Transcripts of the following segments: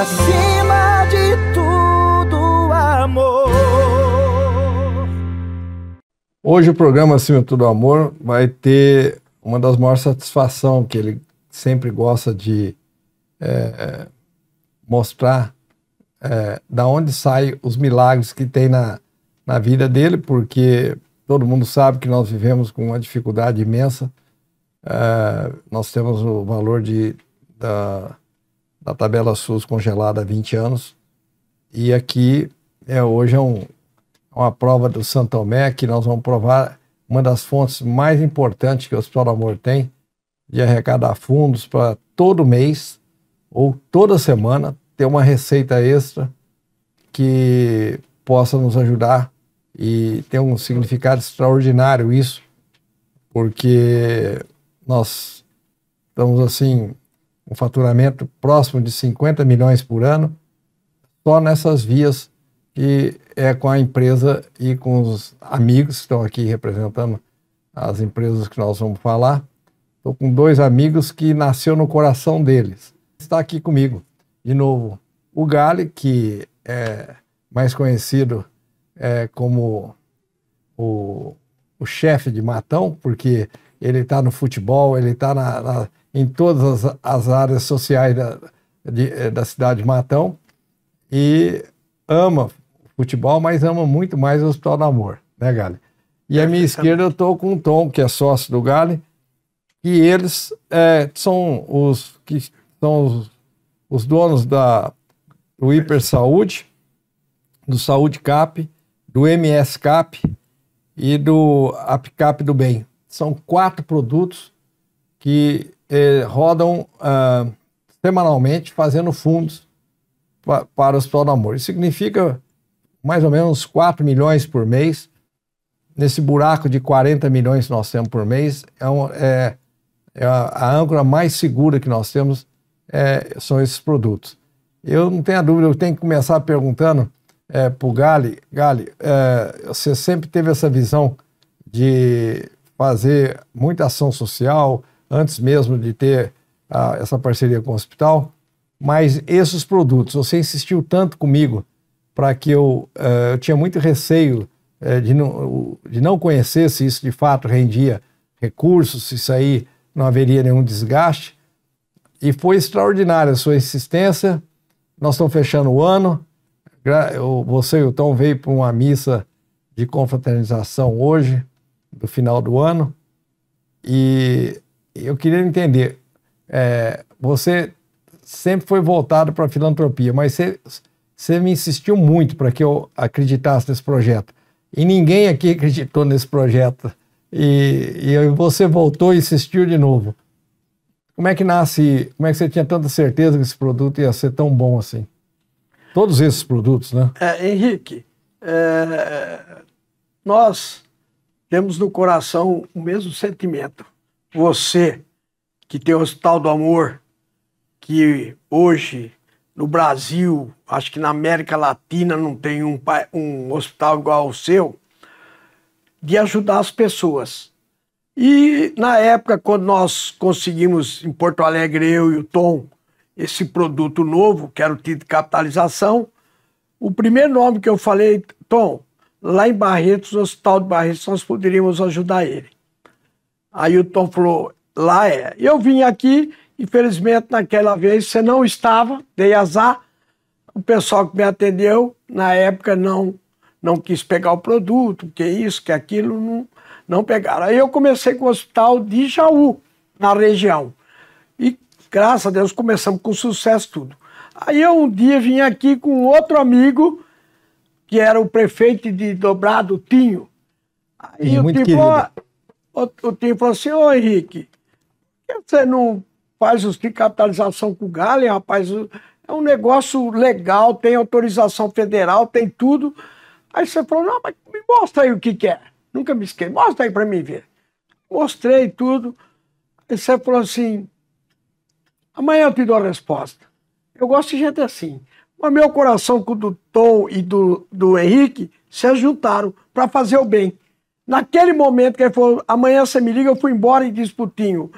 acima de tudo, amor. Hoje o programa Acima de Tudo Amor vai ter uma das maiores satisfações que ele sempre gosta de é, mostrar é, da onde saem os milagres que tem na, na vida dele, porque todo mundo sabe que nós vivemos com uma dificuldade imensa. É, nós temos o valor de, da, na tabela SUS congelada há 20 anos. E aqui é hoje é um, é uma prova do Santomé que nós vamos provar uma das fontes mais importantes que o Hospital do Amor tem de arrecadar fundos para todo mês ou toda semana ter uma receita extra que possa nos ajudar e tem um significado extraordinário isso, porque nós estamos assim um faturamento próximo de 50 milhões por ano, só nessas vias que é com a empresa e com os amigos que estão aqui representando as empresas que nós vamos falar. Estou com dois amigos que nasceu no coração deles. Está aqui comigo, de novo, o Gale, que é mais conhecido é, como o, o chefe de Matão, porque ele está no futebol, ele está na, na, em todas as, as áreas sociais da, de, eh, da cidade de Matão e ama futebol, mas ama muito mais o Hospital do Amor, né, Gale? E à minha esquerda eu estou com o Tom, que é sócio do Gale, e eles é, são os que são os, os donos da do Hiper Saúde, do Saúde Cap, do MS Cap e do Apicap do Bem são quatro produtos que eh, rodam ah, semanalmente fazendo fundos pa para o Hospital do Amor. Isso significa mais ou menos 4 milhões por mês. Nesse buraco de 40 milhões que nós temos por mês, é, um, é, é a, a âncora mais segura que nós temos é, são esses produtos. Eu não tenho a dúvida, eu tenho que começar perguntando é, eh, para o Gali, Gali, é, você sempre teve essa visão de fazer muita ação social antes mesmo de ter ah, essa parceria com o hospital. Mas esses produtos, você insistiu tanto comigo para que eu, eh, eu tinha muito receio eh, de, não, de não conhecer se isso de fato rendia recursos, se isso aí não haveria nenhum desgaste. E foi extraordinária a sua insistência. Nós estamos fechando o ano. Você e o Tom veio para uma missa de confraternização hoje do final do ano. E eu queria entender, é, você sempre foi voltado para a filantropia, mas você, você me insistiu muito para que eu acreditasse nesse projeto. E ninguém aqui acreditou nesse projeto. E, e você voltou e insistiu de novo. Como é que nasce? Como é que você tinha tanta certeza que esse produto ia ser tão bom assim? Todos esses produtos, né? É, Henrique, é, nós temos no coração o mesmo sentimento. Você que tem o Hospital do Amor, que hoje no Brasil, acho que na América Latina não tem um, um hospital igual ao seu, de ajudar as pessoas. E na época, quando nós conseguimos em Porto Alegre, eu e o Tom, esse produto novo, que era o título de capitalização, o primeiro nome que eu falei, Tom, lá em Barretos, no Hospital de Barretos, nós poderíamos ajudar ele. Aí o Tom falou, lá é. Eu vim aqui, infelizmente naquela vez você não estava, dei azar. O pessoal que me atendeu, na época, não não quis pegar o produto, que isso, que aquilo, não, não pegaram. Aí eu comecei com o hospital de Jaú, na região. E graças a Deus começamos com sucesso tudo. Aí eu um dia vim aqui com outro amigo, que era o prefeito de Dobrado, Tinho. e o Tinho falou, o, o Tinho falou assim, ô Henrique, por que você não faz os de capitalização com o Galen, rapaz? É um negócio legal, tem autorização federal, tem tudo. Aí você falou, não, mas me mostra aí o que, que é. Nunca me esqueci, mostra aí para mim ver. Mostrei tudo. Aí você falou assim, amanhã eu te dou a resposta. Eu gosto de gente assim. Mas meu coração com o do Tom e do, do Henrique se juntaram para fazer o bem. Naquele momento que ele falou, amanhã você me liga, eu fui embora e disse Putinho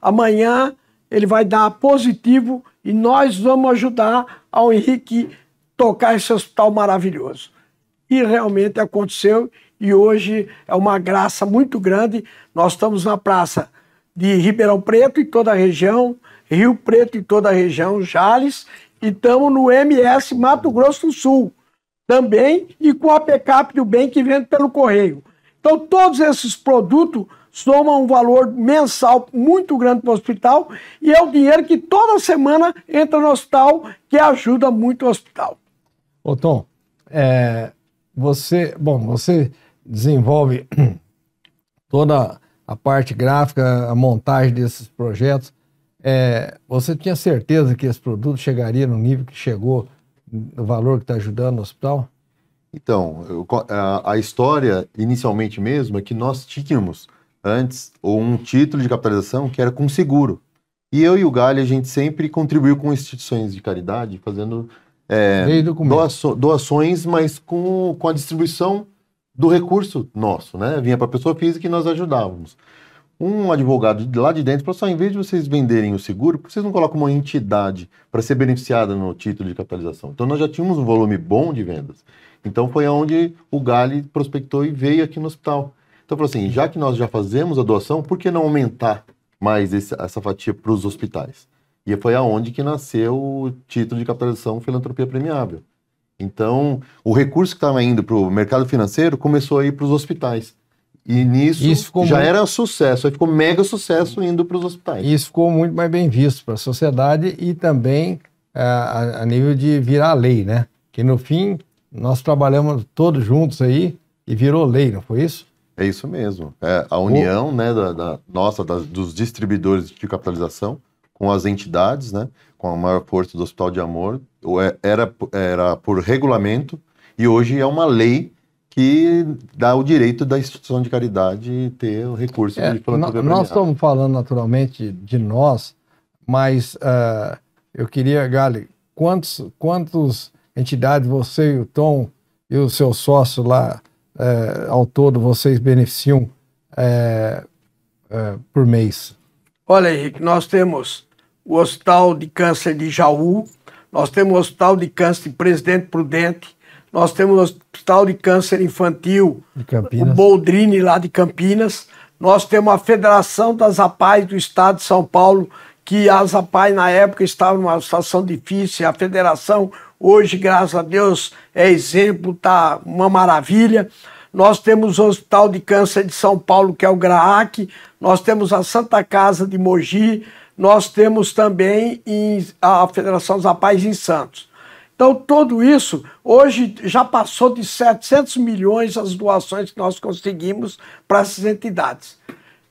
amanhã ele vai dar positivo e nós vamos ajudar ao Henrique tocar esse hospital maravilhoso. E realmente aconteceu e hoje é uma graça muito grande. Nós estamos na praça de Ribeirão Preto e toda a região, Rio Preto e toda a região, Jales e estamos no MS Mato Grosso do Sul também e com a PECAP do bem que vende pelo correio. Então, todos esses produtos somam um valor mensal muito grande para o hospital e é o dinheiro que toda semana entra no hospital, que ajuda muito o hospital. Ô Tom, é, você, bom, você desenvolve toda a parte gráfica, a montagem desses projetos é, você tinha certeza que esse produto chegaria no nível que chegou, no valor que está ajudando o hospital? Então, eu, a, a, história inicialmente mesmo é que nós tínhamos antes um título de capitalização que era com seguro. E eu e o Galho, a gente sempre contribuiu com instituições de caridade, fazendo é, doaço, doações, mas com, com a distribuição do recurso nosso, né? Vinha para a pessoa física e nós ajudávamos um advogado de lá de dentro falou só, em vez de vocês venderem o seguro, por que vocês não colocam uma entidade para ser beneficiada no título de capitalização? Então nós já tínhamos um volume bom de vendas. Então foi onde o Gale prospectou e veio aqui no hospital. Então falou assim, já que nós já fazemos a doação, por que não aumentar mais esse, essa fatia para os hospitais? E foi aonde que nasceu o título de capitalização filantropia premiável. Então, o recurso que estava indo para o mercado financeiro começou a ir para os hospitais. E nisso isso já muito... era sucesso, aí ficou mega sucesso indo para os hospitais. Isso ficou muito mais bem visto para a sociedade e também é, a, a, nível de virar lei, né? Que no fim nós trabalhamos todos juntos aí e virou lei, não foi isso? É isso mesmo. É, a união, o... né, da, da nossa, das, dos distribuidores de capitalização com as entidades, né, com a maior força do Hospital de Amor, é, era, era por regulamento e hoje é uma lei que dá o direito da instituição de caridade ter o recurso é, pela Nós estamos falando naturalmente de nós, mas uh, eu queria, Gali, quantos, quantos entidades você e o Tom e o seu sócio lá uh, ao todo vocês beneficiam uh, por mês? Olha, Henrique, nós temos o Hospital de Câncer de Jaú, nós temos o Hospital de Câncer de Presidente Prudente, nós temos o Hospital de Câncer Infantil, de o Boldrini, lá de Campinas. Nós temos a Federação das APAES do Estado de São Paulo, que as APAES, na época, estavam numa situação difícil. A federação, hoje, graças a Deus, é exemplo, está uma maravilha. Nós temos o Hospital de Câncer de São Paulo, que é o GRAAC. Nós temos a Santa Casa de Mogi. Nós temos também a Federação dos APAES em Santos. Então, tudo isso, hoje já passou de 700 milhões as doações que nós conseguimos para essas entidades.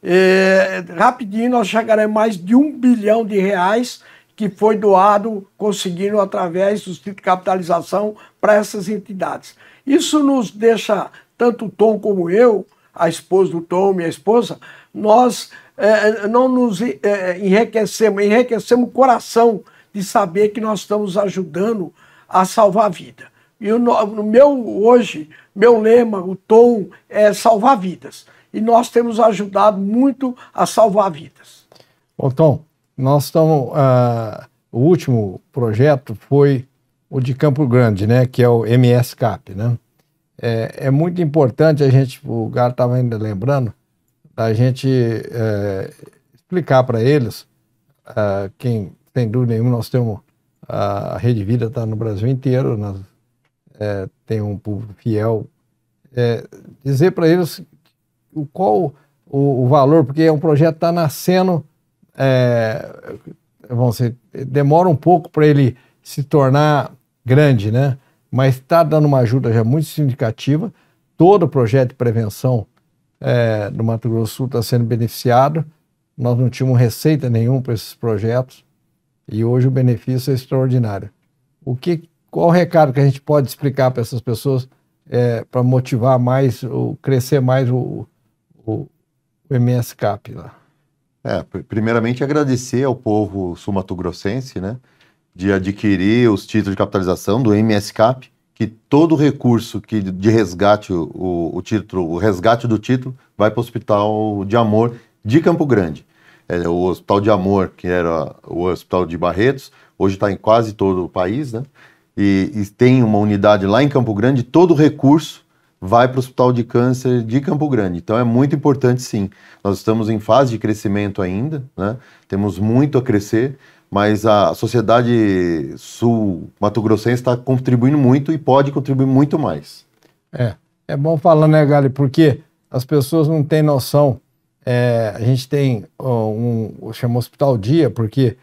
É, rapidinho, nós chegaremos a mais de um bilhão de reais que foi doado, conseguindo através do título de capitalização para essas entidades. Isso nos deixa, tanto o Tom como eu, a esposa do Tom, minha esposa, nós é, não nos é, enriquecemos, enriquecemos o coração de saber que nós estamos ajudando a salvar a vida. E o, no meu hoje, meu lema, o tom é salvar vidas. E nós temos ajudado muito a salvar vidas. Bom, Tom, nós estamos. Uh, o último projeto foi o de Campo Grande, né? Que é o MS Cap né? É, é muito importante a gente, o Gar estava ainda lembrando, a gente eh, explicar para eles, uh, quem sem dúvida nenhuma nós temos a Rede Vida está no Brasil inteiro, nós, né? é, tem um público fiel. É, dizer para eles o, qual o, o, valor, porque é um projeto que está nascendo, é, vamos dizer, demora um pouco para ele se tornar grande, né? mas está dando uma ajuda já muito significativa. Todo o projeto de prevenção é, do Mato Grosso do Sul está sendo beneficiado. Nós não tínhamos receita nenhuma para esses projetos e hoje o benefício é extraordinário. O que, qual o recado que a gente pode explicar para essas pessoas é, para motivar mais, o crescer mais o, o, o Cap lá? É, primeiramente agradecer ao povo sumatogrossense, né, de adquirir os títulos de capitalização do Cap, que todo recurso que de resgate o, o título, o resgate do título vai para o Hospital de Amor de Campo Grande é, o Hospital de Amor, que era o Hospital de Barretos, hoje está em quase todo o país, né? E, e, tem uma unidade lá em Campo Grande, todo recurso vai para o Hospital de Câncer de Campo Grande. Então é muito importante, sim. Nós estamos em fase de crescimento ainda, né? temos muito a crescer, mas a sociedade sul-mato-grossense está contribuindo muito e pode contribuir muito mais. É, é bom falar, né, Gali, porque as pessoas não têm noção é, a gente tem um, um chama Hospital Dia, porque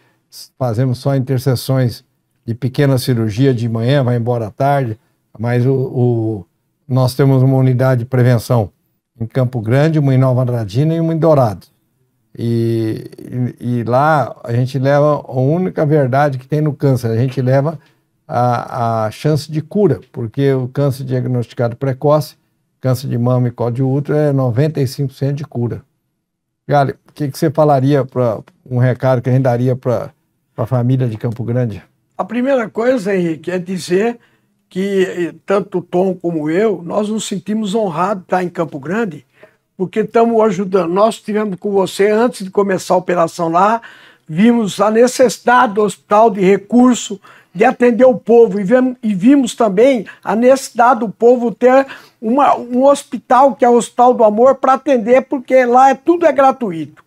fazemos só interseções de pequena cirurgia de manhã, vai embora à tarde, mas o, o nós temos uma unidade de prevenção em Campo Grande, uma em Nova Andradina e uma em Dourado. E, e, e, lá a gente leva a única verdade que tem no câncer, a gente leva a, a chance de cura, porque o câncer diagnosticado precoce, câncer de mama e colo de útero, é 95% de cura. Gale, o que, que você falaria para um recado que a gente daria para a família de Campo Grande? A primeira coisa, Henrique, é dizer que eh, tanto o Tom como eu, nós nos sentimos honrados de estar em Campo Grande, porque estamos ajudando. Nós estivemos com você antes de começar a operação lá, vimos a necessidade do hospital de recurso, de atender o povo. E, vemos, e vimos também a necessidade do povo ter uma, um hospital, que é o Hospital do Amor, para atender, porque lá é, tudo é gratuito.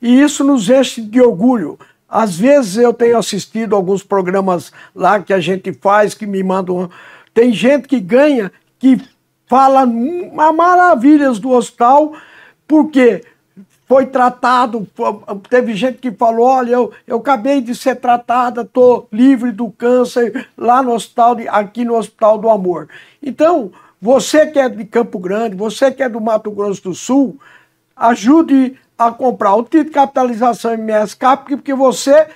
E isso nos enche de orgulho. Às vezes eu tenho assistido alguns programas lá que a gente faz, que me mandam. Tem gente que ganha, que fala maravilhas do hospital, por quê? foi tratado, teve gente que falou, olha, eu, eu acabei de ser tratada, estou livre do câncer lá no hospital, de, aqui no Hospital do Amor. Então, você que é de Campo Grande, você que é do Mato Grosso do Sul, ajude a comprar o título de capitalização MSCAP, porque você,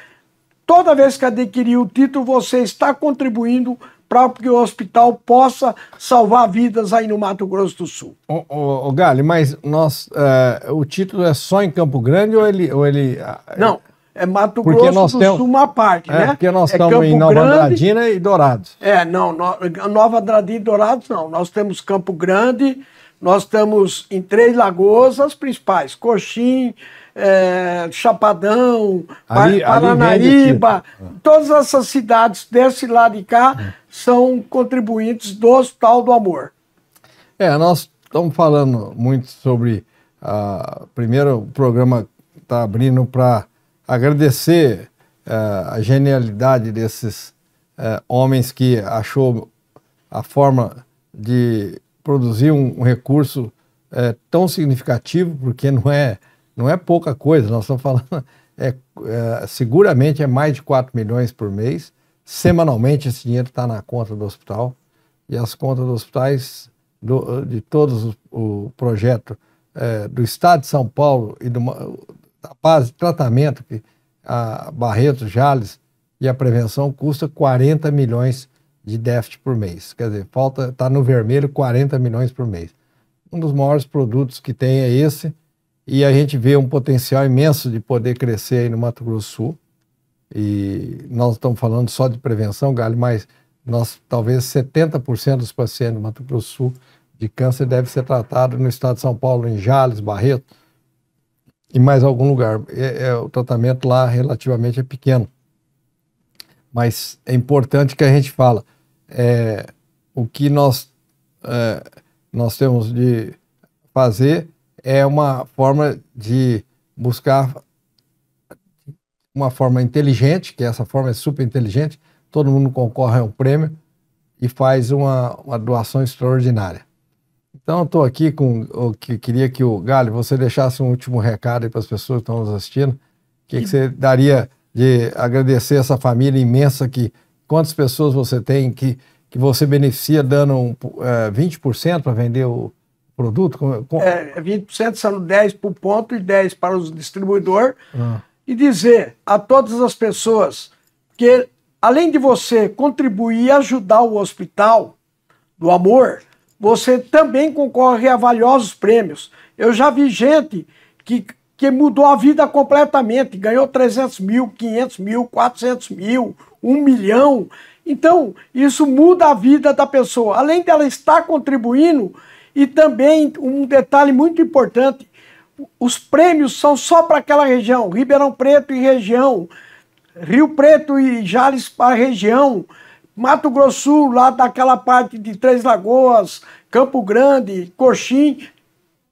toda vez que adquirir o título, você está contribuindo para para que o hospital possa salvar vidas aí no Mato Grosso do Sul. O, o, o Gale, mas nós, uh, o título é só em Campo Grande ou ele... Ou ele ah, é- Não, é Mato Grosso nós do temos, Sul uma parte, é, né? Porque nós é estamos Campo em Nova Grande, Andradina e Dourados. É, não, no, Nova Andradina e Dourados não. Nós temos Campo Grande, nós estamos em Três Lagoas, as principais, Coxim é, Chapadão, ali, Paranaíba, ali ah. todas essas cidades desse lado de cá hum. são contribuintes do Hospital do Amor. É, nós estamos falando muito sobre. Uh, primeiro, o programa está abrindo para agradecer uh, a genialidade desses uh, homens que achou a forma de produzir um, um recurso eh, tão significativo, porque não é não é pouca coisa, nós estamos falando, é, é, seguramente é mais de 4 milhões por mês. Semanalmente esse dinheiro está na conta do hospital e as contas dos hospitais do, de todos o, projetos projeto é, do Estado de São Paulo e do, da base de tratamento que a Barreto, Jales e a prevenção custa 40 milhões de déficit por mês. Quer dizer, falta está no vermelho 40 milhões por mês. Um dos maiores produtos que tem é esse e a gente vê um potencial imenso de poder crescer aí no Mato Grosso Sul. E nós estamos falando só de prevenção, Galho, mas nós, talvez 70% dos pacientes do Mato Grosso Sul de câncer deve ser tratado no estado de São Paulo, em Jales, Barreto e mais algum lugar. É, é, o tratamento lá relativamente é pequeno. Mas é importante que a gente fala. É, o que nós, é, nós temos de fazer é uma forma de buscar uma forma inteligente, que essa forma é super inteligente, todo mundo concorre a um prêmio e faz uma, uma doação extraordinária. Então, estou aqui com o que queria que o Galho, você deixasse um último recado para as pessoas que estão nos assistindo. O que, que você daria de agradecer essa família imensa que quantas pessoas você tem que, que você beneficia dando um, uh, eh, 20% para vender o, produto? Com, É, 20% são 10 por ponto e 10 para o distribuidor. Ah. E dizer a todas as pessoas que, além de você contribuir e ajudar o hospital do amor, você também concorre a valiosos prêmios. Eu já vi gente que, que mudou a vida completamente, ganhou 300 mil, 500 mil, 400 mil, 1 milhão. Então, isso muda a vida da pessoa. Além dela estar contribuindo, e também um detalhe muito importante: os prêmios são só para aquela região, Ribeirão Preto e região, Rio Preto e Jales para região, Mato Grosso, lá daquela parte de Três Lagoas, Campo Grande, Coxim,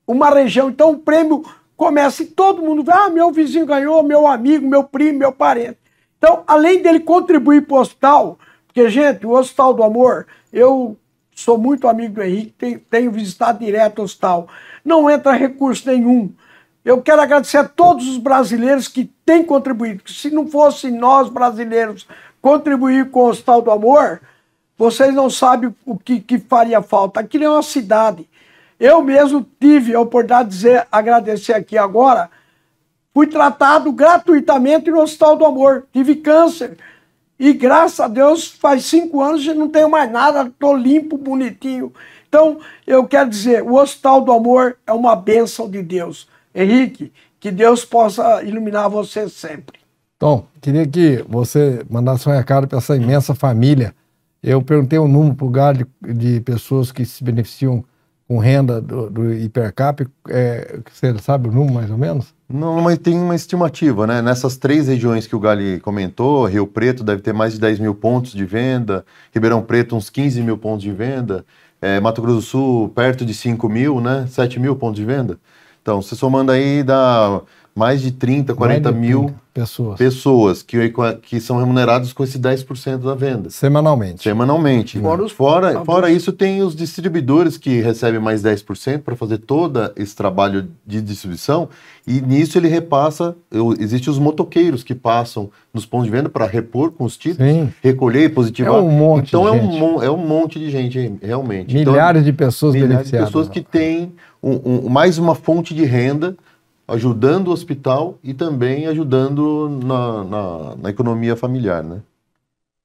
uma região. Então o prêmio começa e todo mundo vai, ah, meu vizinho ganhou, meu amigo, meu primo, meu parente. Então, além dele contribuir para o hospital, porque, gente, o Hospital do Amor, eu sou muito amigo do Henrique, tenho visitado direto o hospital. Não entra recurso nenhum. Eu quero agradecer a todos os brasileiros que têm contribuído. Se não fossem nós brasileiros contribuir com o Hospital do Amor, vocês não sabem o que, que faria falta. Aqui é uma cidade. Eu mesmo tive a oportunidade de dizer, agradecer aqui agora. Fui tratado gratuitamente no Hospital do Amor. Tive câncer e graças a Deus faz cinco anos e não tenho mais nada, estou limpo, bonitinho. Então, eu quero dizer, o Hospital do Amor é uma bênção de Deus. Henrique, que Deus possa iluminar você sempre. Tom, queria que você mandasse um recado para essa imensa família. Eu perguntei o um número para o lugar de, de, pessoas que se beneficiam com renda do, do Hipercap. É, você sabe o número mais ou menos? Não, mas tem uma estimativa, né? Nessas três regiões que o Gali comentou, Rio Preto deve ter mais de 10 mil pontos de venda, Ribeirão Preto uns 15 mil pontos de venda, é, Mato Grosso do Sul perto de 5 mil, né? 7 mil pontos de venda. Então, você somando aí dá mais de 30, 40 mil 30. Pessoas. Pessoas que, que são remuneradas com esse 10% da venda. Semanalmente. Semanalmente. Uhum. Fora, os, fora, fora isso, tem os distribuidores que recebem mais 10% para fazer todo esse trabalho de distribuição. E nisso ele repassa. Existem os motoqueiros que passam nos pontos de venda para repor com os títulos, Sim. recolher e positivar. É um monte então é um, é um monte de gente, realmente. Então, milhares então, de pessoas milhares beneficiadas. de pessoas que têm um, um, mais uma fonte de renda ajudando o hospital e também ajudando na, na, na economia familiar, né?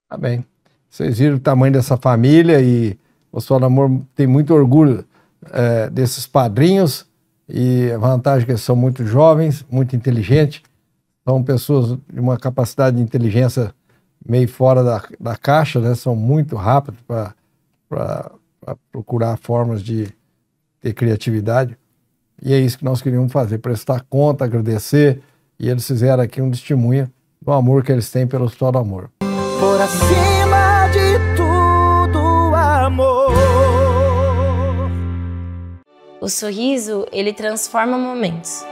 Tá bem. Vocês viram o tamanho dessa família e o seu Amor tem muito orgulho é, desses padrinhos e a vantagem é que eles são muito jovens, muito inteligentes, são pessoas de uma capacidade de inteligência meio fora da, da caixa, né? São muito rápidos para procurar formas de ter criatividade. E é isso que nós queríamos fazer, prestar conta, agradecer. E eles fizeram aqui um testemunho do amor que eles têm pelo Hospital do Amor. Por acima de tudo, amor. O sorriso, ele transforma momentos.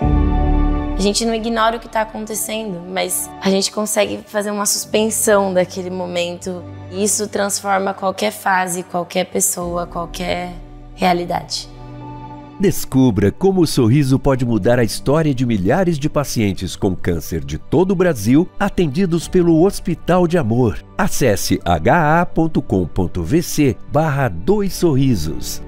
A gente não ignora o que está acontecendo, mas a gente consegue fazer uma suspensão daquele momento. Isso transforma qualquer fase, qualquer pessoa, qualquer realidade. Descubra como o sorriso pode mudar a história de milhares de pacientes com câncer de todo o Brasil atendidos pelo Hospital de Amor. Acesse ha.com.vc barra dois sorrisos.